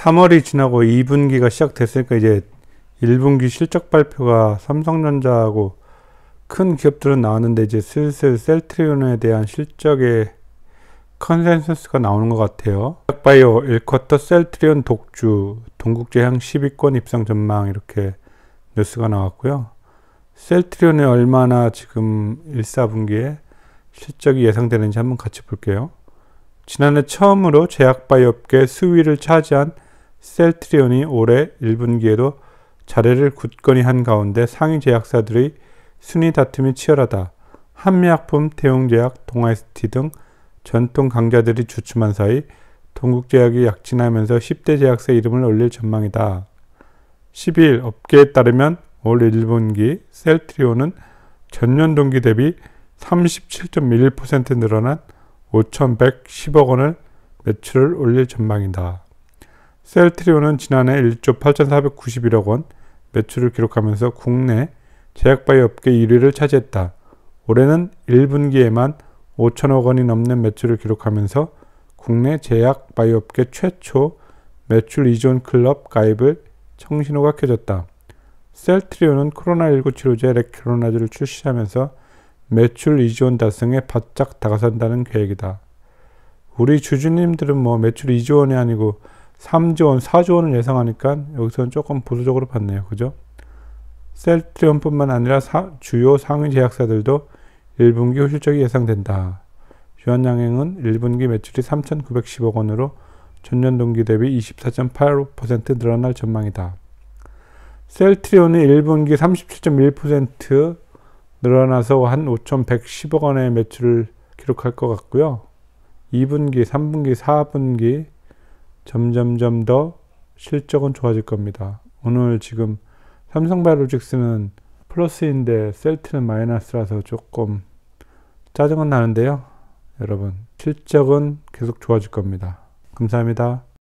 3월이 지나고 2분기가 시작됐으니까 이제 1분기 실적 발표가 삼성전자하고 큰 기업들은 나왔는데 이제 슬슬 셀트리온에 대한 실적의 컨센서스가 나오는 것 같아요. 바이오 1쿼터 셀트리온 독주 동국제향 10위권 입상 전망 이렇게 뉴스가 나왔고요. 셀트리온에 얼마나 지금 1, 4분기에 실적이 예상되는지 한번 같이 볼게요. 지난해 처음으로 제약바이오업계 수위를 차지한 셀트리온이 올해 1분기에도 자리를 굳건히 한 가운데 상위 제약사들의 순위 다툼이 치열하다. 한미약품, 대용제약 동아ST 등 전통 강자들이 주춤한 사이 동국제약이 약진하면서 10대 제약사 이름을 올릴 전망이다. 12일 업계에 따르면 올 1분기 셀트리온은 전년 동기 대비 37.11% 늘어난 5,110억 원을 매출을 올릴 전망이다. 셀트리온은 지난해 1조 8,491억 원 매출을 기록하면서 국내 제약바이오 업계 1위를 차지했다. 올해는 1분기에만 5천억 원이 넘는 매출을 기록하면서 국내 제약 바이오 업계 최초 매출 이존 클럽 가입을 청신호가 켜졌다. 셀트리온은 코로나19 치료제 레키로나즈를 출시하면서 매출 이전 달성에 바짝 다가선다는 계획이다. 우리 주주님들은 뭐 매출 이조 원이 아니고 3조 원, 4조 원을 예상하니까 여기서는 조금 보수적으로 봤네요. 그죠? 셀트리온뿐만 아니라 사, 주요 상위 제약사들도 1분기 효 실적이 예상된다. 주한양행은 1분기 매출이 3,910억 원으로 전년 동기 대비 24.8% 5 늘어날 전망이다. 셀트리온은 1분기 37.1% 늘어나서 한 5,110억 원의 매출을 기록할 것 같고요. 2분기, 3분기, 4분기 점점점 더 실적은 좋아질 겁니다. 오늘 지금 삼성 바이오직스는 플러스인데 셀트는 마이너스라서 조금 짜증은 나는데요. 여러분 실적은 계속 좋아질 겁니다. 감사합니다.